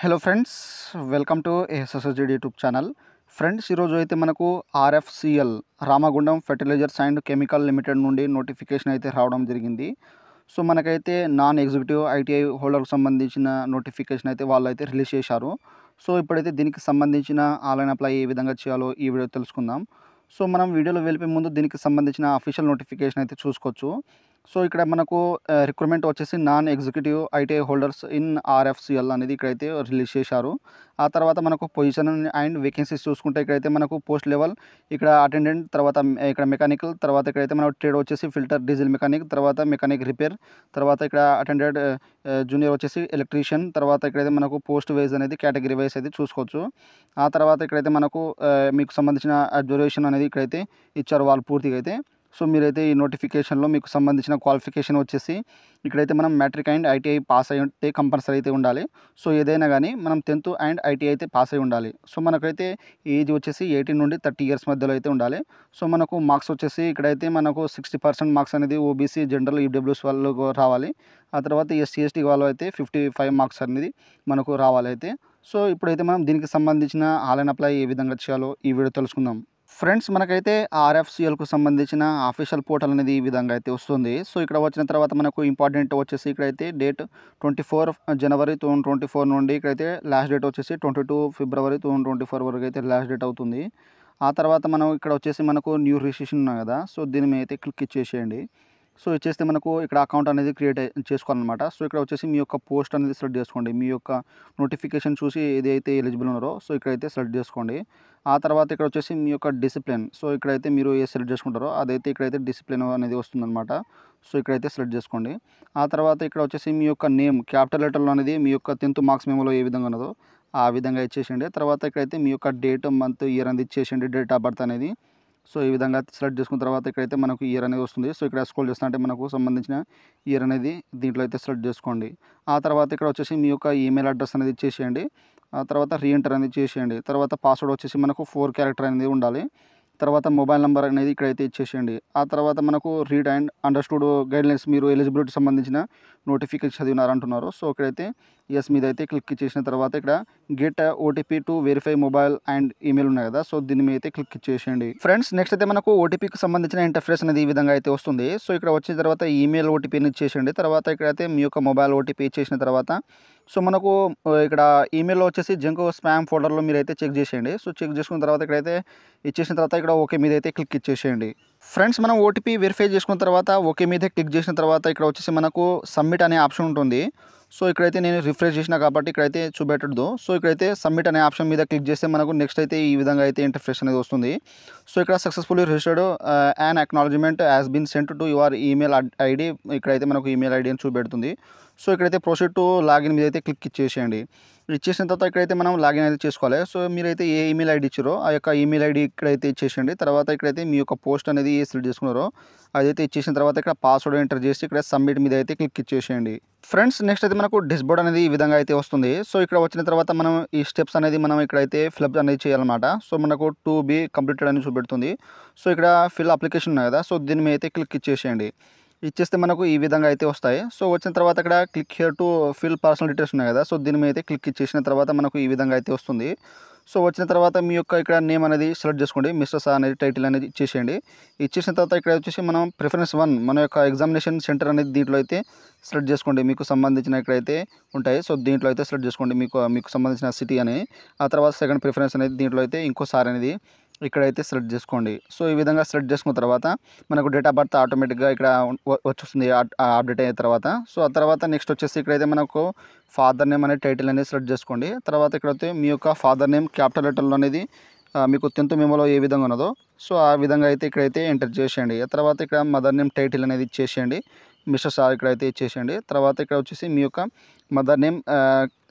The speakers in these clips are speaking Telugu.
hello friends welcome to SSSGD YouTube channel friends ఈరోజు అయితే మనకు RFCL Ramagundam fertilizers and chemical limited నుండి నోటిఫికేషన్ అయితే రావడం జరిగింది సో మనకైతే నాన్ ఎగ్జిక్యూటివ్ ఐటీఐ హోల్డర్కు సంబంధించిన నోటిఫికేషన్ అయితే వాళ్ళు అయితే రిలీజ్ చేశారు సో ఇప్పుడైతే దీనికి సంబంధించిన ఆన్లైన్ అప్లై ఏ విధంగా చేయాలో ఈ వీడియో తెలుసుకుందాం సో మనం వీడియోలో వెళ్ళిపోయే ముందు దీనికి సంబంధించిన అఫీషియల్ నోటిఫికేషన్ అయితే చూసుకోవచ్చు సో ఇక్కడ మనకు రిక్రూట్మెంట్ వచ్చేసి non executive ITI holders in RFCL అనేది ఇక్కడైతే రిలీజ్ చేశారు ఆ తర్వాత మనకు పొజిషన్ అండ్ వేకెన్సీస్ చూసుకుంటే ఇక్కడైతే మనకు పోస్ట్ లెవెల్ ఇక్కడ అటెండెంట్ తర్వాత ఇక్కడ మెకానికల్ తర్వాత ఇక్కడైతే మనకు ట్రేడ్ వచ్చేసి ఫిల్టర్ డీజిల్ మెకానిక్ తర్వాత మెకానిక్ రిపేర్ తర్వాత ఇక్కడ అటెండెడ్ జూనియర్ వచ్చేసి ఎలక్ట్రీషియన్ తర్వాత ఇక్కడైతే మనకు పోస్ట్ వైజ్ అనేది కేటగిరీ వైజ్ అయితే చూసుకోవచ్చు ఆ తర్వాత ఇక్కడైతే మనకు మీకు సంబంధించిన అబ్జర్వేషన్ అనేది ఇక్కడైతే ఇచ్చారు వాళ్ళు పూర్తిగా అయితే సో మీరైతే ఈ నోటిఫికేషన్లో మీకు సంబంధించిన క్వాలిఫికేషన్ వచ్చేసి ఇక్కడైతే మనం మ్యాట్రిక్ అండ్ ఐటీఐ పాస్ అయి ఉంటే కంపల్సరీ అయితే ఉండాలి సో ఏదైనా కానీ మనం టెన్త్ అండ్ ఐటీఐ అయితే పాస్ అయి ఉండాలి సో మనకైతే ఏజ్ వచ్చేసి ఎయిటీన్ నుండి థర్టీ ఇయర్స్ మధ్యలో అయితే ఉండాలి సో మనకు మార్క్స్ వచ్చేసి ఇక్కడైతే మనకు సిక్స్టీ పర్సెంట్ మార్క్స్ అనేది ఓబీసీ జనరల్ ఈడబ్ల్యూస్ వాళ్ళు రావాలి ఆ తర్వాత ఎస్సీ ఎస్టీ వాళ్ళు అయితే ఫిఫ్టీ ఫైవ్ మార్క్స్ అనేది మనకు రావాలి అయితే సో ఇప్పుడైతే మనం దీనికి సంబంధించిన ఆన్లైన్ అప్లై ఏ విధంగా చేయాలో ఈ వీడియో తెలుసుకుందాం ఫ్రెండ్స్ మనకైతే ఆర్ఎఫ్సిఎల్కు సంబంధించిన ఆఫీషియల్ పోర్టల్ అనేది ఈ విధంగా అయితే వస్తుంది సో ఇక్కడ వచ్చిన తర్వాత మనకు ఇంపార్టెంట్ వచ్చేసి ఇక్కడైతే డేట్ ట్వంటీ ఫోర్ జనవరి టూ ట్వంటీ ఫోర్ నుండి ఇక్కడైతే లాస్ట్ డేట్ వచ్చేసి ట్వంటీ టూ ఫిబ్రవరి టూ ట్వంటీ ఫోర్ వరకు అయితే లాస్ట్ డేట్ అవుతుంది ఆ తర్వాత మనం ఇక్కడ వచ్చేసి మనకు న్యూ రిజిస్ట్రేషన్ ఉన్నాయి కదా సో దీని మీద అయితే క్లిక్ ఇచ్చేసేయండి సో వచ్చేస్తే మనకు ఇక్కడ అకౌంట్ అనేది క్రియేట్ చేసుకోవాలన్నమాట సో ఇక్కడ వచ్చేసి మీ యొక్క పోస్ట్ అనేది సెలెక్ట్ చేసుకోండి మీ యొక్క నోటిఫికేషన్ చూసి ఏదైతే ఎలిజిబుల్ ఉన్నారో సో ఇక్కడైతే సెలెక్ట్ చేసుకోండి ఆ తర్వాత ఇక్కడ వచ్చేసి మీ యొక్క డిసిప్లిన్ సో ఇక్కడైతే మీరు ఏ సెలెక్ట్ చేసుకుంటారో అదైతే ఇక్కడైతే డిసిప్లిన్ అనేది వస్తుందన్నమాట సో ఇక్కడైతే సెలెక్ట్ చేసుకోండి ఆ తర్వాత ఇక్కడ వచ్చేసి మీ యొక్క నేమ్ క్యాపిటల్ లెటర్లో అనేది మీ యొక్క టెన్త్ మార్క్స్ మేమోలో ఏ విధంగా ఉన్నదో ఆ విధంగా ఇచ్చేసేయండి తర్వాత ఇక్కడైతే మీ యొక్క డేట్ మంత్ ఇయర్ అనేది ఇచ్చేసేయండి డేట్ ఆఫ్ బర్త్ అనేది సో ఈ విధంగా సెలెక్ట్ చేసుకున్న తర్వాత ఇక్కడైతే మనకు ఇయర్ అనేది వస్తుంది సో ఇక్కడ స్క్రోల్ చేస్తుంటే మనకు సంబంధించిన ఇయర్ అనేది దీంట్లో అయితే సెలెక్ట్ చేసుకోండి ఆ తర్వాత ఇక్కడ వచ్చేసి మీ యొక్క ఈమెయిల్ అడ్రస్ అనేది ఇచ్చేసేయండి ఆ తర్వాత రీఎంటర్ అనేది చేసేయండి తర్వాత పాస్వర్డ్ వచ్చేసి మనకు ఫోర్ క్యారెక్టర్ అనేది ఉండాలి తర్వాత మొబైల్ నెంబర్ అనేది ఇక్కడైతే ఇచ్చేసేయండి ఆ తర్వాత మనకు రీడ్ అండ్ అండర్స్టూడ్ గైడ్లైన్స్ మీరు ఎలిజిబిలిటీ సంబంధించిన నోటిఫికేషన్ చదివినారంటున్నారు సో ఇక్కడైతే ఎస్ మీద అయితే క్లిక్ చేసిన తర్వాత ఇక్కడ get OTP to verify mobile and email ఉన్నాయి కదా సో దీని మీద అయితే క్లిక్ చేసేయండి ఫ్రెండ్స్ నెక్స్ట్ అయితే మనకు ఓటీపీకి సంబంధించిన ఇంటర్ఫేస్ అనేది ఈ విధంగా అయితే వస్తుంది సో ఇక్కడ వచ్చిన తర్వాత ఈమెయిల్ ఓటీపీని ఇచ్చేసేయండి తర్వాత ఇక్కడైతే మీ యొక్క మొబైల్ ఓటీపీ ఇచ్చేసిన తర్వాత సో మనకు ఇక్కడ ఈమెయిల్లో వచ్చేసి జంక్ స్పామ్ ఫోల్డర్లో మీరు అయితే చెక్ చేసేయండి సో చెక్ చేసుకున్న తర్వాత ఇక్కడైతే ఇచ్చేసిన తర్వాత ఇక్కడ ఓకే మీద అయితే క్లిక్ ఇచ్చేసేయండి ఫ్రెండ్స్ మనం ఓటీపీ వెరిఫై చేసుకున్న తర్వాత ఓకే మీద క్లిక్ చేసిన తర్వాత ఇక్కడ వచ్చేసి మనకు సబ్మిట్ అనే ఆప్షన్ ఉంటుంది సో ఇక్కడైతే నేను రిఫ్రెష్ చేసిన కాబట్టి ఇక్కడైతే చూపెట్టద్దు సో ఇక్కడైతే సబ్మిట్ అనే ఆప్షన్ మీద క్లిక్ చేస్తే మనకు నెక్స్ట్ అయితే ఈ విధంగా అయితే ఇంటర్ఫేస్ అనేది వస్తుంది సో ఇక్కడ successfully registered an acknowledgement has been sent to your email ID ఇక్కడైతే మనకు ఈమెయిల్ ఐడి అని చూపెడుతుంది సో ఇక్కడైతే ప్రొసీడ్ టు లాగిన్ మీద అయితే క్లిక్ చేసేయండి ఇచ్చేసిన తర్వాత ఇక్కడైతే మనం లాగిన్ అయితే చేసుకోవాలి సో మీరైతే ఏ ఈమెయిల్ ఐడి ఇచ్చారో ఆ యొక్క ఈమెయిల్ ఐడి ఇక్కడైతే ఇచ్చేసండి తర్వాత ఇక్కడైతే మీ యొక్క పోస్ట్ అనేది ఏ సెలెక్ట్ చేసుకున్నారో అదైతే ఇచ్చేసిన తర్వాత ఇక్కడ పాస్వర్డ్ ఎంటర్ చేసి ఇక్కడ సబ్మిట్ మీద అయితే క్లిక్ ఇచ్చేసేయండి ఫ్రెండ్స్ నెక్స్ట్ అయితే మనకు డిస్బోర్డ్ అనేది ఈ విధంగా అయితే వస్తుంది సో ఇక్కడ వచ్చిన తర్వాత మనం ఈ స్టెప్స్ అనేది మనం ఇక్కడైతే ఫిల్అప్ అనేది చేయాలన్నమాట సో మనకు టూ బీ కంప్లీటెడ్ అని చూపెడుతుంది సో ఇక్కడ ఫిల్ అప్లికేషన్ ఉన్నాయి కదా సో దీని మీద అయితే క్లిక్ ఇచ్చేసేయండి ఇచ్చేస్తే మనకు ఈ విధంగా అయితే వస్తాయి సో వచ్చిన తర్వాత అక్కడ click here to fill personal details ఉన్నాయి కదా సో దీని మీద అయితే క్లిక్ ఇచ్చేసిన తర్వాత మనకు ఈ విధంగా అయితే వస్తుంది సో వచ్చిన తర్వాత మీ యొక్క ఇక్కడ నేమ్ అనేది సెలెక్ట్ చేసుకోండి మిస్టర్ సా అనేది టైటిల్ అనేది ఇచ్చేసేయండి ఇచ్చేసిన తర్వాత ఇక్కడ వచ్చేసి మనం ప్రిఫరెన్స్ వన్ మన యొక్క ఎగ్జామినేషన్ సెంటర్ అనేది దీంట్లో అయితే సెలెక్ట్ చేసుకోండి మీకు సంబంధించిన ఇక్కడైతే ఉంటాయి సో దీంట్లో అయితే సెలెక్ట్ చేసుకోండి మీకు మీకు సంబంధించిన సిటీ అని ఆ తర్వాత సెకండ్ ప్రిఫరెన్స్ అనేది దీంట్లో అయితే ఇంకోసారి అనేది ఇక్కడైతే సెలెక్ట్ చేసుకోండి సో ఈ విధంగా సెలెక్ట్ చేసుకున్న తర్వాత మనకు డేట్ ఆఫ్ బర్త్ ఆటోమేటిక్గా ఇక్కడ వచ్చేస్తుంది అప్డేట్ అయిన తర్వాత సో ఆ తర్వాత నెక్స్ట్ వచ్చేసి ఇక్కడైతే మనకు ఫాదర్ నేమ్ అనే టైటిల్ అనేది సెలెక్ట్ చేసుకోండి తర్వాత ఇక్కడైతే మీ యొక్క ఫాదర్ నేమ్ క్యాపిటల్ లెటర్లో అనేది మీకు టెన్త్ మెమోలో ఏ విధంగా ఉన్నదో సో ఆ విధంగా అయితే ఇక్కడైతే ఎంటర్ చేసేయండి తర్వాత ఇక్కడ మదర్ నేమ్ టైటిల్ అనేది ఇచ్చేసేయండి మిస్టర్ సార్ ఇక్కడైతే ఇచ్చేసేయండి తర్వాత ఇక్కడ వచ్చేసి మీ యొక్క మదర్ నేమ్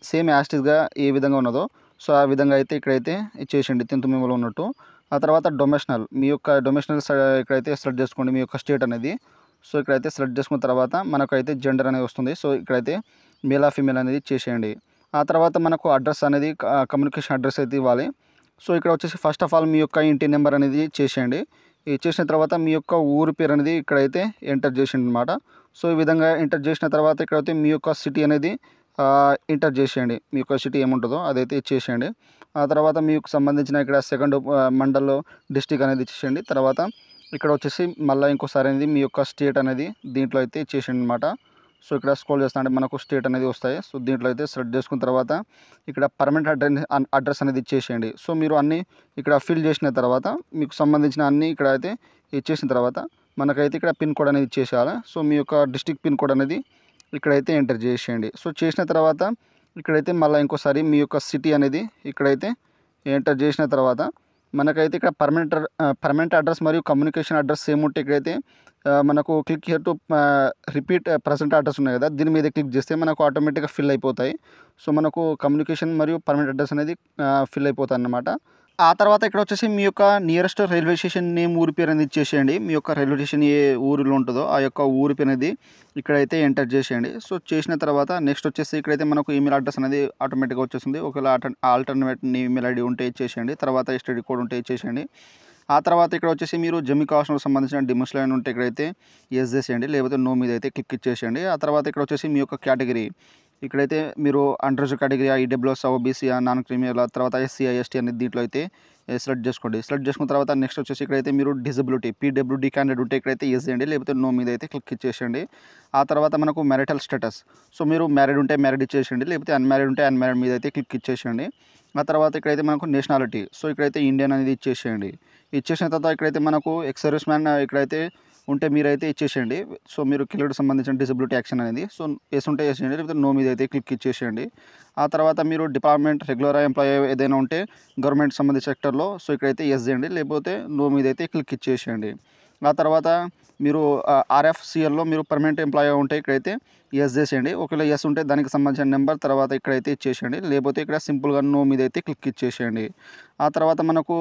సేమ్ యాస్టిస్గా ఏ విధంగా ఉన్నదో సో ఆ విధంగా అయితే ఇక్కడైతే ఇచ్చేసేయండి టెన్త్ మెమోలో ఉన్నట్టు ఆ తర్వాత డొమేషనల్ మీ యొక్క డొమేషనల్ ఇక్కడైతే సెలెక్ట్ చేసుకోండి మీ యొక్క స్టేట్ అనేది సో ఇక్కడైతే సెలెక్ట్ చేసుకున్న తర్వాత మనకైతే జెండర్ అనేది వస్తుంది సో ఇక్కడైతే మేల్ ఫీమేల్ అనేది చేసేయండి ఆ తర్వాత మనకు అడ్రస్ అనేది కమ్యూనికేషన్ అడ్రస్ అయితే ఇవ్వాలి సో ఇక్కడ వచ్చేసి ఫస్ట్ ఆఫ్ ఆల్ మీ యొక్క ఇంటి నెంబర్ అనేది చేసేయండి ఇది చేసిన తర్వాత మీ యొక్క ఊరి పేరు అనేది ఇక్కడైతే ఎంటర్ చేసేయండి అనమాట సో ఈ విధంగా ఎంటర్ చేసిన తర్వాత ఇక్కడైతే మీ యొక్క సిటీ అనేది ఎంటర్ చేసేయండి మీ యొక్క సిటీ ఏముంటుందో అదైతే చేసేయండి ఆ తర్వాత మీకు సంబంధించిన ఇక్కడ సెకండ్ మండల్లో డిస్టిక్ అనేది ఇచ్చేసేయండి తర్వాత ఇక్కడ వచ్చేసి మళ్ళీ ఇంకోసారి అనేది మీ యొక్క స్టేట్ అనేది దీంట్లో అయితే ఇచ్చేసేయండి అనమాట సో ఇక్కడ స్కోల్ చేస్తా అంటే మనకు స్టేట్ అనేది వస్తాయి సో దీంట్లో అయితే సెలెక్ట్ చేసుకున్న తర్వాత ఇక్కడ పర్మనెంట్ అడ్రస్ అడ్రస్ అనేది ఇచ్చేసేయండి సో మీరు అన్నీ ఇక్కడ ఫిల్ చేసిన తర్వాత మీకు సంబంధించిన అన్నీ ఇక్కడ అయితే ఇచ్చేసిన తర్వాత మనకైతే ఇక్కడ పిన్ కోడ్ అనేది ఇచ్చేసేయాలి సో మీ యొక్క డిస్టిక్ పిన్ కోడ్ అనేది ఇక్కడైతే ఎంటర్ చేసేయండి సో చేసిన తర్వాత ఇక్కడైతే మళ్ళీ ఇంకోసారి మీ యొక్క సిటీ అనేది ఇక్కడైతే ఎంటర్ చేసిన తర్వాత మనకైతే ఇక్కడ పర్మనెంట్ పర్మనెంట్ అడ్రస్ మరియు కమ్యూనికేషన్ అడ్రస్ సేమ్ ఉంటే ఇక్కడైతే మనకు click here to repeat present address ఉన్నాయి కదా దీని మీద క్లిక్ చేస్తే మనకు ఆటోమేటిక్గా ఫిల్ అయిపోతాయి సో మనకు కమ్యూనికేషన్ మరియు పర్మనెంట్ అడ్రస్ అనేది ఫిల్ అయిపోతాయి అన్నమాట ఆ తర్వాత ఇక్కడ వచ్చేసి మీ యొక్క నియరెస్ట్ రైల్వే స్టేషన్ నేమ్ ఊరి పేరు అనేది ఇచ్చేసేయండి మీ యొక్క రైల్వే స్టేషన్ ఏ ఊరిలో ఉంటుందో ఆ యొక్క ఊరి పేరు అనేది ఇక్కడైతే ఎంటర్ చేసేయండి సో చేసిన తర్వాత నెక్స్ట్ వచ్చేసి ఇక్కడైతే మనకు ఈమెయిల్ అడ్రస్ అనేది ఆటోమేటిక్గా వచ్చేసింది ఒకవేళ ఆల్టర్నేట్ ఈమెయిల్ ఐడి ఉంటే ఇచ్చేసేయండి తర్వాత స్టడీ కోడ్ ఉంటే ఇచ్చేసేయండి ఆ తర్వాత ఇక్కడ వచ్చేసి మీరు జమ్మి కావాల్సిన సంబంధించిన డిమోస్ లైన్ ఉంటే ఇక్కడైతే ఎస్ చేసేయండి లేకపోతే నో మీద అయితే క్లిక్ ఇచ్చేసేయండి ఆ తర్వాత ఇక్కడ వచ్చేసి మీ యొక్క కేటగిరీ ఇక్కడైతే మీరు అండ్రెస్ category EWS OBC non criminal తర్వాత ఎస్సీ ఎస్టీ అనేది దీంట్లో అయితే సెలెక్ట్ చేసుకోండి సెలెక్ట్ చేసుకున్న తర్వాత నెక్స్ట్ వచ్చేసి ఇక్కడైతే మీరు డిజబిలిటీ పీడబ్ల్యూడీ క్యాండిడేట్ ఉంటే ఇక్కడైతే ఎస్ చేయండి లేకపోతే నో మీద అయితే క్లిక్ ఇచ్చేసేయండి ఆ తర్వాత మనకు మ్యారిటల్ స్టేటస్ సో మీరు మ్యారీడ్ ఉంటే మ్యారీడ్ ఇచ్చేసేయండి లేకపోతే అన్మ్యారీడ్ ఉంటే అన్మ్యారీడ్ మీద అయితే క్లిక్ ఇచ్చేసేయండి ఆ తర్వాత ఇక్కడైతే మనకు నేషనాలిటీ సో ఇక్కడైతే ఇండియన్ అనేది ఇచ్చేసేయండి ఇచ్చేసిన తర్వాత ఇక్కడైతే మనకు ఎక్స్ సర్వీస్ మ్యాన్ ఇక్కడైతే ఉంటే మీరైతే ఇచ్చేసేయండి సో మీరు కిల్లర్కి సంబంధించిన డిసబిలిటీ యాక్షన్ అనేది సో వేసుంటే వేసేయండి లేకపోతే నో మీద అయితే క్లిక్ ఇచ్చేసేయండి ఆ తర్వాత మీరు డిపార్ట్మెంట్ రెగ్యులర్ ఎంప్లాయీ ఏదైనా ఉంటే గవర్నమెంట్ సంబంధించిన సెక్టర్లో సో ఇక్కడైతే ఎస్ చేయండి లేకపోతే నో మీద అయితే క్లిక్ ఇచ్చేసేయండి ఆ తర్వాత మీరు ఆర్ఎఫ్సిఎల్లో మీరు పర్మనెంట్ ఎంప్లాయీ ఉంటే ఇక్కడైతే ఎస్ చేసేయండి ఒకవేళ ఎస్ ఉంటే దానికి సంబంధించిన నెంబర్ తర్వాత ఇక్కడైతే ఇచ్చేసేయండి లేకపోతే ఇక్కడ సింపుల్గా నో మీద అయితే క్లిక్ ఇచ్చేసేయండి ఆ తర్వాత మనకు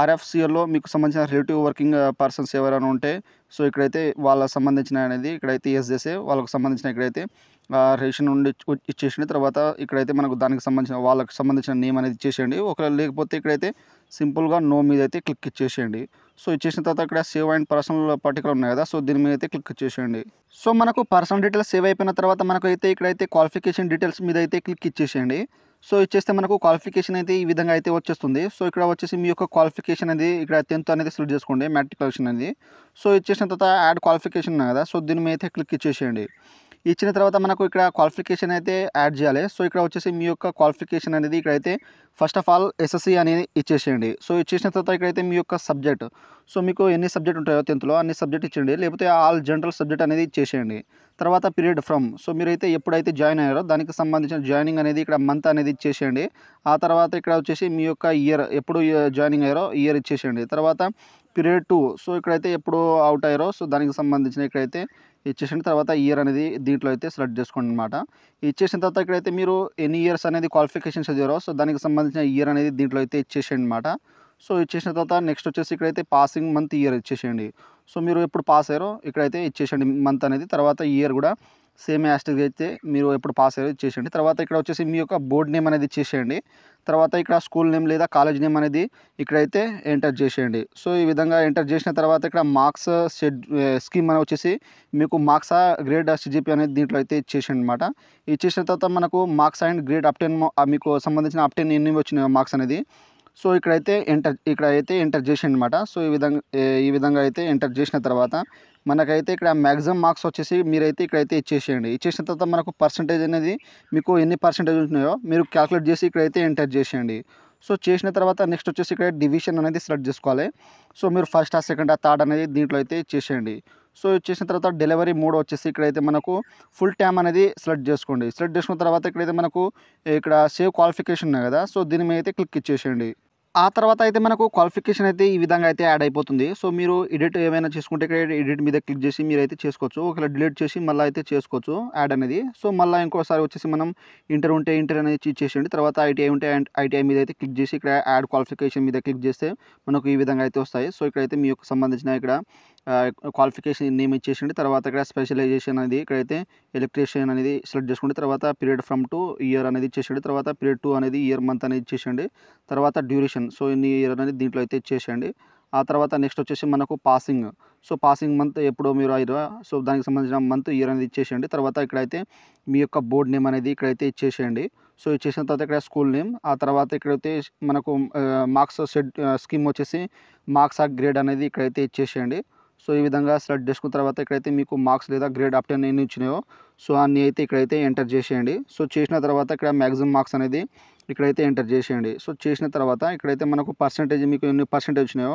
ఆర్ఎఫ్సిఎల్లో మీకు సంబంధించిన రిలేటివ్ వర్కింగ్ పర్సన్స్ ఎవరైనా ఉంటే సో ఇక్కడైతే వాళ్ళకి సంబంధించిన అనేది ఇక్కడైతే ఎస్జేసే వాళ్ళకు సంబంధించిన ఇక్కడైతే రేషన్ ఉండి ఇచ్చేసిన తర్వాత ఇక్కడైతే మనకు దానికి సంబంధించిన వాళ్ళకి సంబంధించిన నేమ్ అనేది ఇచ్చేసేయండి ఒకవేళ లేకపోతే ఇక్కడైతే సింపుల్గా నో మీద అయితే క్లిక్ ఇచ్చేసేయండి సో ఇచ్చేసిన తర్వాత ఇక్కడ సేవ్ అండ్ పర్సనల్ పర్టికులర్ ఉన్నాయి కదా సో దీని మీద అయితే క్లిక్ ఇచ్చేసేయండి సో మనకు పర్సనల్ డీటెయిల్స్ సేవ్ అయిపోయిన తర్వాత మనకు అయితే ఇక్కడైతే క్వాలిఫికేషన్ డీటెయిల్స్ మీద అయితే క్లిక్ ఇచ్చేసేయండి సో ఇచ్చేస్తే మనకు క్వాలిఫికేషన్ అయితే ఈ విధంగా అయితే వచ్చేస్తుంది సో ఇక్కడ వచ్చేసి మీ యొక్క క్వాలిఫికేషన్ అనేది ఇక్కడ టెన్త్ అనేది సెలెక్ట్ చేసుకోండి మ్యాట్రికులేషన్ అనేది సో ఇచ్చేసిన తర్వాత యాడ్ క్వాలిఫికేషన్ ఉన్నాయి కదా సో దీని మీద అయితే క్లిక్ ఇచ్చేసేయండి ఇచ్చిన తర్వాత మనకు ఇక్కడ క్వాలిఫికేషన్ అయితే యాడ్ చేయాలి సో ఇక్కడ వచ్చేసి మీ యొక్క క్వాలిఫికేషన్ అనేది ఇక్కడైతే ఫస్ట్ ఆఫ్ ఆల్ ఎస్ఎస్సి అనేది ఇచ్చేసేయండి సో ఇచ్చేసిన తర్వాత ఇక్కడైతే మీ యొక్క సబ్జెక్ట్ సో మీకు ఎన్ని సబ్జెక్ట్ ఉంటాయో టెన్త్లో అన్ని సబ్జెక్ట్ ఇచ్చేయండి లేకపోతే ఆల్ జనరల్ సబ్జెక్ట్ అనేది ఇచ్చేసేయండి తర్వాత పీరియడ్ ఫ్రమ్ సో మీరైతే ఎప్పుడైతే జాయిన్ అయ్యారో దానికి సంబంధించిన జాయినింగ్ అనేది ఇక్కడ మంత్ అనేది ఇచ్చేసేయండి ఆ తర్వాత ఇక్కడ వచ్చేసి మీ యొక్క ఇయర్ ఎప్పుడు జాయినింగ్ అయ్యారో ఇయర్ ఇచ్చేసేయండి తర్వాత పీరియడ్ టూ సో ఇక్కడైతే ఎప్పుడు అవుట్ అయ్యారో సో దానికి సంబంధించిన ఇక్కడైతే ఇచ్చేసిన తర్వాత ఇయర్ అనేది దీంట్లో అయితే సెలెక్ట్ చేసుకోండి అనమాట ఇచ్చేసిన తర్వాత ఇక్కడైతే మీరు ఎన్ని ఇయర్స్ అనేది క్వాలిఫికేషన్ చదివారో సో దానికి సంబంధించిన ఇయర్ అనేది దీంట్లో అయితే ఇచ్చేసేయండి అనమాట సో ఇచ్చేసిన తర్వాత నెక్స్ట్ వచ్చేసి ఇక్కడైతే పాసింగ్ మంత్ ఇయర్ ఇచ్చేసేయండి సో మీరు ఎప్పుడు పాస్ అయ్యారో ఇక్కడైతే ఇచ్చేసండి మంత్ అనేది తర్వాత ఇయర్ కూడా సేమ్ యాస్టిక్ అయితే మీరు ఎప్పుడు పాస్ అయ్యారో ఇచ్చేసండి తర్వాత ఇక్కడ వచ్చేసి మీ యొక్క బోర్డ్ నేమ్ అనేది ఇచ్చేసేయండి తర్వాత ఇక్కడ స్కూల్ నేమ్ లేదా కాలేజ్ నేమ్ అనేది ఇక్కడైతే ఎంటర్ చేసేయండి సో ఈ విధంగా ఎంటర్ చేసిన తర్వాత ఇక్కడ మార్క్స్ షెడ్ స్కీమ్ అనేది వచ్చేసి మీకు మార్క్స్ గ్రేడ్ సిజిపి అనేది దీంట్లో అయితే ఇచ్చేసేయండి అనమాట ఇచ్చేసిన తర్వాత మనకు మార్క్స్ అండ్ గ్రేడ్ అప్టెన్ మీకు సంబంధించిన అప్టెన్ ఎన్ని వచ్చినాయి మార్క్స్ అనేది సో ఇక్కడైతే ఎంటర్ ఇక్కడ అయితే ఎంటర్ చేసి అనమాట సో ఈ విధంగా ఈ విధంగా అయితే ఎంటర్ చేసిన తర్వాత మనకైతే ఇక్కడ మ్యాక్సిమం మార్క్స్ వచ్చేసి మీరైతే ఇక్కడైతే ఇచ్చేసేయండి ఇచ్చేసిన తర్వాత మనకు పర్సంటేజ్ అనేది మీకు ఎన్ని పర్సంటేజ్ ఉంటున్నాయో మీరు క్యాలిక్యులేట్ చేసి ఇక్కడైతే ఎంటర్ చేసేయండి సో చేసిన తర్వాత నెక్స్ట్ వచ్చేసి ఇక్కడ డివిజన్ అనేది సెలెక్ట్ చేసుకోవాలి సో మీరు ఫస్ట్ ఆ సెకండ్ ఆ థర్డ్ అనేది దీంట్లో అయితే చేసేయండి సో చేసిన తర్వాత డెలివరీ మూడు వచ్చేసి ఇక్కడైతే మనకు ఫుల్ టైమ్ అనేది సెలెక్ట్ చేసుకోండి సెలెక్ట్ చేసుకున్న తర్వాత ఇక్కడైతే మనకు ఇక్కడ సేవ్ క్వాలిఫికేషన్ ఉన్నాయి కదా సో దీని మీద అయితే క్లిక్ ఇచ్చేసేయండి ఆ తర్వాత అయితే మనకు క్వాలిఫికేషన్ అయితే ఈ విధంగా అయితే యాడ్ అయిపోతుంది సో మీరు ఎడిట్ ఏమైనా చేసుకుంటే ఇక్కడ ఎడిట్ మీద క్లిక్ చేసి మీరు అయితే చేసుకోవచ్చు ఒకవేళ డిలీట్ చేసి మళ్ళీ అయితే చేసుకోవచ్చు యాడ్ అనేది సో మళ్ళీ ఇంకోసారి వచ్చేసి మనం ఇంటర్ ఉంటే ఇంటర్ అనేది చేసేయండి తర్వాత ఐటీఐ ఉంటే ఐటీఐ మీద అయితే క్లిక్ చేసి ఇక్కడ యాడ్ క్వాలిఫికేషన్ మీద క్లిక్ చేస్తే మనకు ఈ విధంగా అయితే వస్తాయి సో ఇక్కడైతే మీకు సంబంధించిన ఇక్కడ క్వాలిఫికేషన్ నేమ్ ఇచ్చేసిండి తర్వాత ఇక్కడ స్పెషలైజేషన్ అనేది ఇక్కడైతే ఎలక్ట్రీషియన్ అనేది సెలెక్ట్ చేసుకోండి తర్వాత పీరియడ్ ఫ్రమ్ టు ఇయర్ అనేది ఇచ్చేసండి తర్వాత పీరియడ్ టూ అనేది ఇయర్ మంత్ అనేది ఇచ్చేసండి తర్వాత డ్యూరేషన్ సో ఇన్ని ఇయర్ అనేది దీంట్లో అయితే ఇచ్చేసేయండి ఆ తర్వాత నెక్స్ట్ వచ్చేసి మనకు పాసింగ్ సో పాసింగ్ మంత్ ఎప్పుడు మీరు అయిరా సో దానికి సంబంధించిన మంత్ ఇయర్ అనేది ఇచ్చేసేయండి తర్వాత ఇక్కడైతే మీ యొక్క బోర్డ్ నేమ్ అనేది ఇక్కడైతే ఇచ్చేసేయండి సో ఇచ్చేసిన తర్వాత ఇక్కడ స్కూల్ నేమ్ ఆ తర్వాత ఇక్కడైతే మనకు మార్క్స్ స్కీమ్ వచ్చేసి మార్క్స్ ఆ గ్రేడ్ అనేది ఇక్కడైతే ఇచ్చేసేయండి సో ఈ విధంగా సెలెక్ట్ చేసుకున్న తర్వాత ఇక్కడైతే మీకు మార్క్స్ లేదా గ్రేడ్ అప్టెన్ ఎన్ని ఇచ్చినాయో సో అన్నీ అయితే ఇక్కడైతే ఎంటర్ చేసేయండి సో చేసిన తర్వాత ఇక్కడ మ్యాక్సిమం మార్క్స్ అనేది ఇక్కడైతే ఎంటర్ చేసేయండి సో చేసిన తర్వాత ఇక్కడైతే మనకు పర్సంటేజ్ మీకు ఎన్ని పర్సంటేజ్ వచ్చినాయో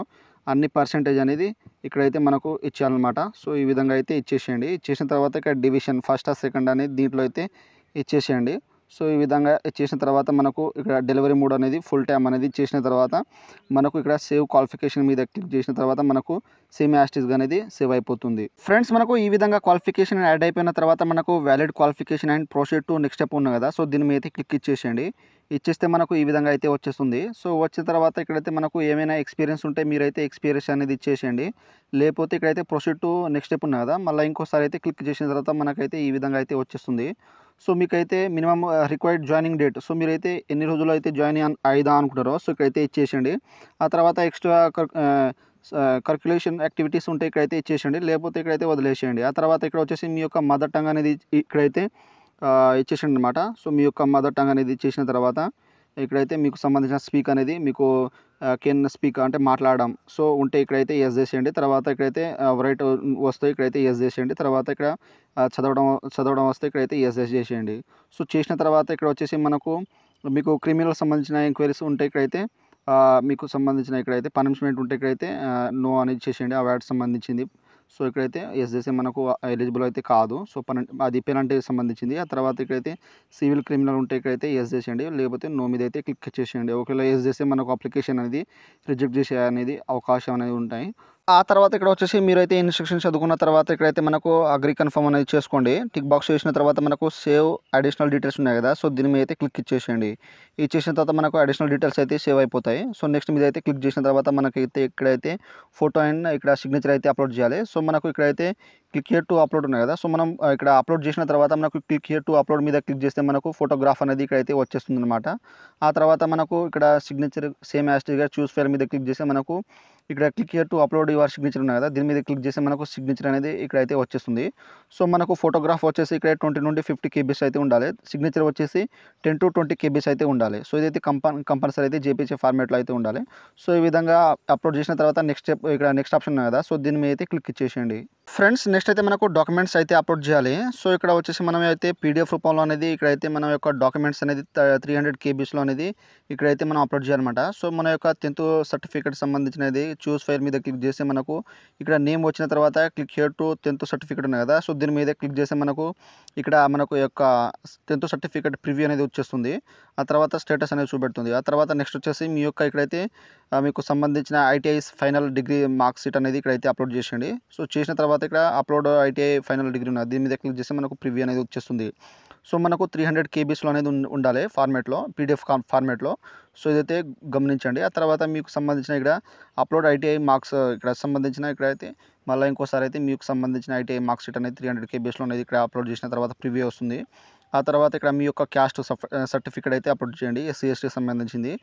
అన్ని పర్సంటేజ్ అనేది ఇక్కడైతే మనకు ఇచ్చేయాలన్నమాట సో ఈ విధంగా అయితే ఇచ్చేసేయండి ఇచ్చేసిన తర్వాత ఇక్కడ డివిజన్ ఫస్ట్ సెకండ్ అనేది దీంట్లో అయితే ఇచ్చేసేయండి సో ఈ విధంగా చేసిన తర్వాత మనకు ఇక్కడ డెలివరీ మోడ్ అనేది ఫుల్ టైమ్ అనేది చేసిన తర్వాత మనకు ఇక్కడ సేవ్ క్వాలిఫికేషన్ మీద క్లిక్ చేసిన తర్వాత మనకు సేమ్ యాస్టిస్గా అనేది సేవ్ అయిపోతుంది ఫ్రెండ్స్ మనకు ఈ విధంగా క్వాలిఫికేషన్ యాడ్ అయిపోయిన తర్వాత మనకు valid qualification and proceed to next step ఉన్నాయి కదా సో దీని మీద క్లిక్ ఇచ్చేసేయండి ఇచ్చేస్తే మనకు ఈ విధంగా అయితే వచ్చేస్తుంది సో వచ్చిన తర్వాత ఇక్కడైతే మనకు ఏమైనా ఎక్స్పీరియన్స్ ఉంటే మీరైతే ఎక్స్పీరియన్స్ అనేది ఇచ్చేసేయండి లేకపోతే ఇక్కడైతే ప్రొసీడ్ టు నెక్స్ట్ స్టెప్ ఉన్నాయి కదా మళ్ళీ ఇంకోసారి అయితే క్లిక్ చేసిన తర్వాత మనకైతే ఈ విధంగా అయితే వచ్చేస్తుంది సో మీకైతే minimum required joining date so మీరు అయితే ఎన్ని రోజుల్లో అయితే జాయిన్ అయిదా అనుకుంటారో సో ఇక్కడైతే ఇచ్చేసండి ఆ తర్వాత ఎక్స్ట్రా కర్క్యులేషన్ యాక్టివిటీస్ ఉంటే ఇక్కడైతే ఇచ్చేసండి లేకపోతే ఇక్కడైతే వదిలేసేయండి ఆ తర్వాత ఇక్కడ వచ్చేసి మీ యొక్క మదర్ టంగ్ అనేది ఇక్కడైతే ఇచ్చేసండి అనమాట సో మీ యొక్క మదర్ టంగ్ అనేది ఇచ్చేసిన తర్వాత ఇక్కడైతే మీకు సంబంధించిన స్పీక్ అనేది మీకు కెన్ స్పీక్ అంటే మాట్లాడడం సో ఉంటే ఇక్కడైతే ఎస్ చేసేయండి తర్వాత ఇక్కడైతే రైట్ వస్తే ఇక్కడైతే ఎస్ చేసేయండి తర్వాత ఇక్కడ చదవడం చదవడం వస్తే ఇక్కడైతే ఎస్ ఎస్ చేసేయండి సో చేసిన తర్వాత ఇక్కడ వచ్చేసి మనకు మీకు క్రిమినల్ సంబంధించిన ఎంక్వైరీస్ ఉంటే ఇక్కడైతే మీకు సంబంధించిన ఇక్కడైతే పనిష్మెంట్ ఉంటే ఇక్కడైతే నో అనేది చేసేయండి ఆ వ్యాడ్ సంబంధించింది సో ఇక్కడైతే ఎస్జేసీ మనకు ఎలిజిబుల్ అయితే కాదు సో పన అది పెనాల్టీకి సంబంధించింది ఆ తర్వాత ఇక్కడైతే సివిల్ క్రిమినల్ ఉంటే ఇక్కడైతే ఎస్ చేసేయండి లేకపోతే నో మీద అయితే క్లిక్ చేసేయండి ఒకవేళ ఎస్ చేస్తే మనకు అప్లికేషన్ అనేది రిజెక్ట్ చేసే అనేది అవకాశం అనేది ఉంటాయి ఆ తర్వాత ఇక్కడ వచ్చేసి మీరైతే ఇన్స్ట్రక్షన్ చదువుకున్న తర్వాత ఇక్కడైతే మనకు అగ్రి కన్ఫర్మ్ అనేది చేసుకోండి టిక్ బాక్స్ చేసిన తర్వాత మనకు సేవ్ అడిషనల్ డీటెయిల్స్ ఉన్నాయి కదా సో దీని మీద అయితే క్లిక్ ఇచ్చేసేయండి ఇచ్చేసిన తర్వాత మనకు అడిషనల్ డీటెయిల్స్ అయితే సేవ్ అయిపోతాయి సో నెక్స్ట్ మీద అయితే క్లిక్ చేసిన తర్వాత మనకైతే ఇక్కడైతే ఫోటో అండ్ ఇక్కడ సిగ్నేచర్ అయితే అప్లోడ్ చేయాలి సో మనకు ఇక్కడైతే క్లిక్ హియర్ టు అప్లోడ్ ఉన్నాయి కదా సో మనం ఇక్కడ అప్లోడ్ చేసిన తర్వాత మనకు క్లిక్ హియర్ టు అప్లోడ్ మీద క్లిక్ చేస్తే మనకు ఫోటోగ్రాఫ్ అనేది ఇక్కడైతే వచ్చేస్తుంది అనమాట ఆ తర్వాత మనకు ఇక్కడ సిగ్నేచర్ సేమ్ యాస్టిగా చూస్ ఫైల్ మీద క్లిక్ చేస్తే మనకు ఇక్కడ click here to upload your signature ఉన్నాయి కదా దీని మీద క్లిక్ చేస్తే మనకు సిగ్నేచర్ అనేది ఇక్కడైతే వచ్చేస్తుంది సో మనకు ఫోటోగ్రాఫ్ వచ్చేసి ఇక్కడ ట్వంటీ నుండి ఫిఫ్టీ కేబీస్ అయితే ఉండాలి సిగ్నేచర్ వచ్చేసి టెన్ టు ట్వంటీ కేబీస్ అయితే ఉండాలి సో ఇదైతే కంప కంపల్సరీ అయితే జేపీసీ ఫార్మేట్లో అయితే ఉండాలి సో ఈ విధంగా అప్లోడ్ చేసిన తర్వాత నెక్స్ట్ స్టెప్ ఇక్కడ నెక్స్ట్ ఆప్షన్ ఉన్నాయి కదా సో దీని మీద అయితే క్లిక్ ఇచ్చేసేయండి ఫ్రెండ్స్ నెక్స్ట్ అయితే మనకు డాక్యుమెంట్స్ అయితే అప్లోడ్ చేయాలి సో ఇక్కడ వచ్చేసి మనం అయితే పీడిఎఫ్ రూపంలో అనేది ఇక్కడైతే మన యొక్క డాక్యుమెంట్స్ అనేది త్రీ హండ్రెడ్ కేబీస్లో అనేది ఇక్కడైతే మనం అప్లోడ్ చేయాలన్నమాట సో మన యొక్క టెన్త్ సర్టిఫికేట్ సంబంధించినది చూస్ ఫైర్ మీద క్లిక్ చేస్తే మనకు ఇక్కడ నేమ్ వచ్చిన తర్వాత click here to tenth certificate ఉన్నాయి కదా సో దీని మీద క్లిక్ చేస్తే మనకు ఇక్కడ మనకు యొక్క టెన్త్ సర్టిఫికేట్ ప్రివ్యూ అనేది వచ్చేస్తుంది ఆ తర్వాత స్టేటస్ అనేది చూపెడుతుంది ఆ తర్వాత నెక్స్ట్ వచ్చేసి మీ యొక్క ఇక్కడైతే మీకు సంబంధించిన ఐటీఐస్ ఫైనల్ డిగ్రీ మార్క్షీట్ అనేది ఇక్కడైతే అప్లోడ్ చేసేయండి సో చేసిన తర్వాత తర్వాత ఇక్కడ అప్లోడ్ ఐటీఐ ఫైనల్ డిగ్రీ ఉన్నది దీని మీద క్లిక్ చేస్తే మనకు ప్రివ్యూ అనేది వచ్చేస్తుంది సో మనకు త్రీ హండ్రెడ్ కేబీస్లో అనేది ఉండాలి ఫార్మేట్లో పీడిఎఫ్ ఫార్మేట్లో సో ఇదైతే గమనించండి ఆ తర్వాత మీకు సంబంధించిన ఇక్కడ అప్లోడ్ ఐటీఐ మార్క్స్ ఇక్కడ సంబంధించిన ఇక్కడ అయితే మళ్ళీ ఇంకోసారి అయితే మీకు సంబంధించిన ఐటీఐ మార్క్స్ షీట్ అనేది త్రీ హండ్రెడ్ కేబీఎస్లో అనేది ఇక్కడ అప్లోడ్ చేసిన తర్వాత ప్రివ్యూ వస్తుంది ఆ తర్వాత ఇక్కడ మీ యొక్క క్యాస్ట్ సర్టిఫికేట్ అయితే అప్లోడ్ చేయండి ఎస్సీ ఎస్టీ సంబంధించింది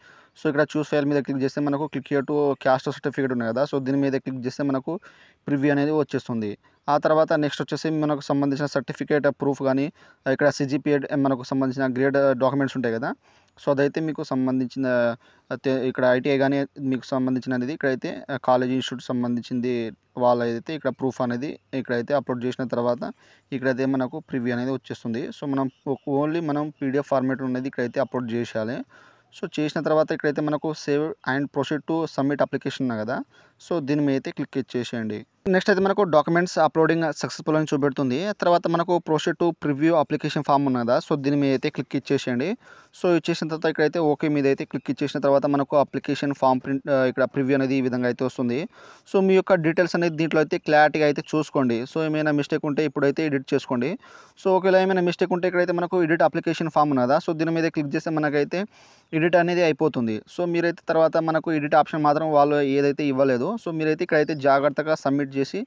సో ఇక్కడ చూస్ ఫైల్ మీద క్లిక్ చేస్తే మనకు క్లిక్ టు క్యాస్ట్ సర్టిఫికేట్ ఉన్నాయి కదా సో దీని మీద క్లిక్ చేస్తే మనకు ప్రివ్యూ అనేది వచ్చేస్తుంది ఆ తర్వాత నెక్స్ట్ వచ్చేసి మనకు సంబంధించిన సర్టిఫికేట్ ప్రూఫ్ కానీ ఇక్కడ సిజిపిఎడ్ మనకు సంబంధించిన గ్రేడ్ డాక్యుమెంట్స్ ఉంటాయి కదా సో అదైతే మీకు సంబంధించిన ఇక్కడ ఐటీఐ కానీ మీకు సంబంధించినది ఇక్కడైతే కాలేజ్ ఇన్స్టిట్యూట్ సంబంధించింది ఏదైతే ఇక్కడ ప్రూఫ్ అనేది ఇక్కడైతే అప్లోడ్ చేసిన తర్వాత ఇక్కడైతే మనకు ప్రివ్యూ అనేది వచ్చేస్తుంది సో మనం ఓన్లీ మనం పీడిఎఫ్ ఫార్మేట్ ఉన్నది ఇక్కడైతే అప్లోడ్ చేసేయాలి సో చేసిన తర్వాత ఇక్కడైతే మనకు save and proceed to submit application కదా సో దీని మీద అయితే క్లిక్ చేసేయండి నెక్స్ట్ అయితే మనకు డాక్యుమెంట్స్ అప్లోడింగ్ సక్సెస్ఫుల్ అని చూపెడుతుంది తర్వాత మనకు proceed to preview application form ఉన్నదా సో దీని మీద అయితే క్లిక్ ఇచ్చేసేయండి సో ఇచ్చేసిన తర్వాత ఇక్కడైతే ఓకే మీద అయితే క్లిక్ ఇచ్చేసిన తర్వాత మనకు అప్లికేషన్ ఫామ్ ప్రింట్ ఇక్కడ ప్రివ్యూ అనేది ఈ విధంగా అయితే వస్తుంది సో మీ యొక్క డీటెయిల్స్ అనేది దీంట్లో అయితే క్లారిటీగా అయితే చూసుకోండి సో ఏమైనా మిస్టేక్ ఉంటే ఇప్పుడైతే ఎడిట్ చేసుకోండి సో ఒకవేళ ఏమైనా మిస్టేక్ ఉంటే ఇక్కడైతే మనకు ఎడిట్ అప్లికేషన్ ఫామ్ ఉన్నదా సో దీని మీద క్లిక్ చేస్తే మనకైతే ఎడిట్ అనేది అయిపోతుంది సో మీరైతే తర్వాత మనకు ఎడిట్ ఆప్షన్ మాత్రం వాళ్ళు ఏదైతే ఇవ్వలేదు సో మీరైతే ఇక్కడైతే జాగ్రత్తగా సబ్మిట్ చేసి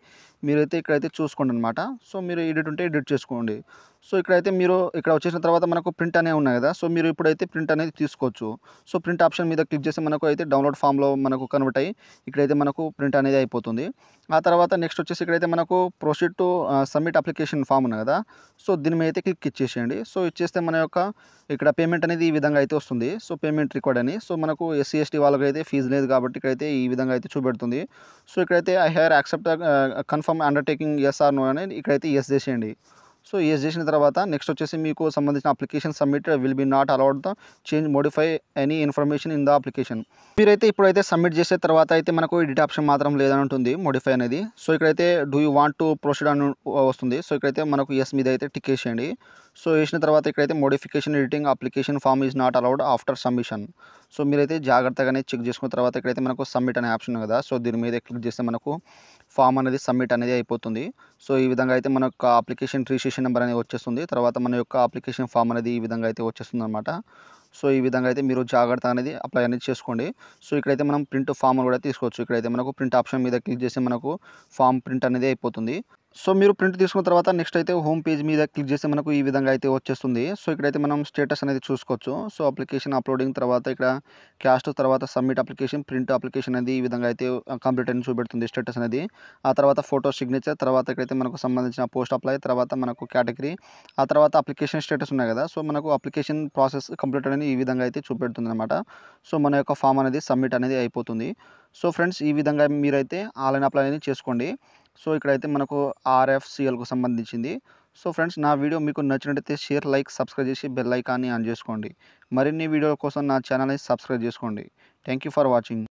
మీరైతే ఇక్కడైతే చూసుకోండి అనమాట సో మీరు ఎడిట్ ఉంటే ఎడిట్ చేసుకోండి సో ఇక్కడైతే మీరు ఇక్కడ వచ్చేసిన తర్వాత మనకు ప్రింట్ అనే ఉన్నాయి కదా సో మీరు ఇప్పుడైతే ప్రింట్ అనేది తీసుకోవచ్చు సో ప్రింట్ ఆప్షన్ మీద క్లిక్ చేసి మనకు అయితే డౌన్లోడ్ ఫామ్లో మనకు కన్వర్ట్ అయ్యి ఇక్కడైతే మనకు ప్రింట్ అనేది అయిపోతుంది ఆ తర్వాత నెక్స్ట్ వచ్చేసి ఇక్కడైతే మనకు proceed to submit application form ఉన్నాయి కదా సో దీని మీద అయితే క్లిక్ ఇచ్చేసేయండి సో ఇచ్చేస్తే మన యొక్క ఇక్కడ పేమెంట్ అనేది ఈ విధంగా అయితే వస్తుంది సో పేమెంట్ రికార్డ్ అని సో మనకు ఎస్సీ ఎస్టీ వాళ్ళకి అయితే ఫీజు లేదు కాబట్టి ఇక్కడైతే ఈ విధంగా అయితే చూపెడుతుంది సో ఇక్కడైతే I here accept confirm undertaking yes or no అని ఇక్కడైతే ఎస్ చేసేయండి సో ఎస్ చేసిన తర్వాత నెక్స్ట్ వచ్చేసి మీకు సంబంధించిన application submit will be not allowed the change modify any information in the application మీరైతే ఇప్పుడైతే సబ్మిట్ చేసే తర్వాత అయితే మనకు ఎడిట్ ఆప్షన్ మాత్రం లేదని ఉంటుంది మోడిఫై అనేది సో ఇక్కడైతే do you want to proceed అని వస్తుంది సో ఇక్కడైతే మనకు ఎస్ మీద అయితే టిక్ వేసేయండి సో వేసిన తర్వాత ఇక్కడైతే modification editing application form is not allowed after submission so మీరైతే జాగ్రత్తగానే చెక్ చేసుకున్న తర్వాత ఇక్కడైతే మనకు సబ్మిట్ అనే ఆప్షన్ కదా సో దీని మీద క్లిక్ చేస్తే మనకు ఫామ్ అనేది సబ్మిట్ అనేది అయిపోతుంది సో ఈ విధంగా అయితే మన యొక్క అప్లికేషన్ రిజిస్ట్రేషన్ నెంబర్ అనేది వచ్చేస్తుంది తర్వాత మన యొక్క అప్లికేషన్ ఫామ్ అనేది ఈ విధంగా అయితే వచ్చేస్తుంది అనమాట సో ఈ విధంగా అయితే మీరు జాగ్రత్త అనేది అప్లై అనేది చేసుకోండి సో ఇక్కడైతే మనం ప్రింట్ ఫామ్ కూడా తీసుకోవచ్చు ఇక్కడైతే మనకు ప్రింట్ ఆప్షన్ మీద క్లిక్ చేస్తే మనకు ఫామ్ ప్రింట్ అనేది అయిపోతుంది సో మీరు ప్రింట్ తీసుకున్న తర్వాత నెక్స్ట్ అయితే హోమ్ పేజ్ మీద క్లిక్ చేస్తే మనకు ఈ విధంగా అయితే వచ్చేస్తుంది సో ఇక్కడైతే మనం స్టేటస్ అనేది చూసుకోవచ్చు సో అప్లికేషన్ అప్లోడింగ్ తర్వాత ఇక్కడ క్యాస్ట్ తర్వాత సబ్మిట్ అప్లికేషన్ ప్రింట్ అప్లికేషన్ అనేది ఈ విధంగా అయితే కంప్లీట్ అని చూపెడుతుంది స్టేటస్ అనేది ఆ తర్వాత ఫోటో సిగ్నేచర్ తర్వాత ఇక్కడైతే మనకు సంబంధించిన పోస్ట్ అప్లై తర్వాత మనకు కేటగిరీ ఆ తర్వాత అప్లికేషన్ స్టేటస్ ఉన్నాయి కదా సో మనకు అప్లికేషన్ ప్రాసెస్ కంప్లీట్ అనేది ఈ విధంగా అయితే చూపెడుతుంది అనమాట సో మన యొక్క ఫామ్ అనేది సబ్మిట్ అనేది అయిపోతుంది సో ఫ్రెండ్స్ ఈ విధంగా మీరైతే ఆన్లైన్ అప్లై అనేది చేసుకోండి సో ఇక్కడైతే మనకు ఆర్ఎఫ్సిఎల్కు సంబంధించింది సో ఫ్రెండ్స్ నా వీడియో మీకు నచ్చినట్టయితే షేర్ లైక్ సబ్స్క్రైబ్ చేసి బెల్ ఐకాన్ని ఆన్ చేసుకోండి మరిన్ని వీడియోల కోసం నా ఛానల్ని సబ్స్క్రైబ్ చేసుకోండి థ్యాంక్ ఫర్ వాచింగ్